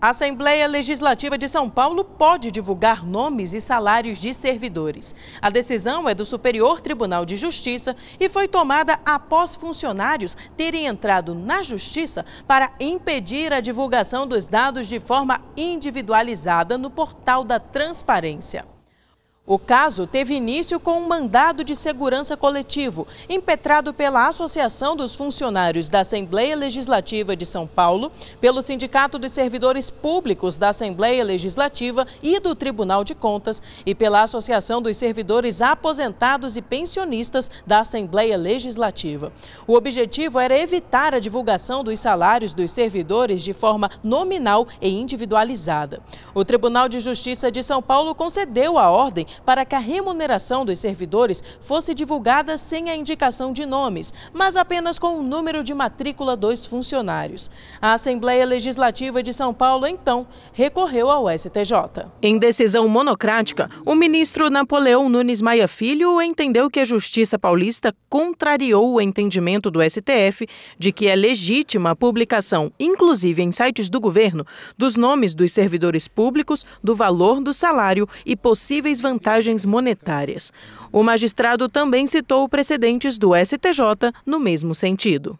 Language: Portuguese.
A Assembleia Legislativa de São Paulo pode divulgar nomes e salários de servidores. A decisão é do Superior Tribunal de Justiça e foi tomada após funcionários terem entrado na Justiça para impedir a divulgação dos dados de forma individualizada no portal da Transparência. O caso teve início com um mandado de segurança coletivo, impetrado pela Associação dos Funcionários da Assembleia Legislativa de São Paulo, pelo Sindicato dos Servidores Públicos da Assembleia Legislativa e do Tribunal de Contas e pela Associação dos Servidores Aposentados e Pensionistas da Assembleia Legislativa. O objetivo era evitar a divulgação dos salários dos servidores de forma nominal e individualizada. O Tribunal de Justiça de São Paulo concedeu a ordem para que a remuneração dos servidores fosse divulgada sem a indicação de nomes, mas apenas com o número de matrícula dos funcionários. A Assembleia Legislativa de São Paulo, então, recorreu ao STJ. Em decisão monocrática, o ministro Napoleão Nunes Maia Filho entendeu que a Justiça Paulista contrariou o entendimento do STF de que é legítima a publicação, inclusive em sites do governo, dos nomes dos servidores públicos, do valor do salário e possíveis vantagens vantagens monetárias. O magistrado também citou precedentes do STJ no mesmo sentido.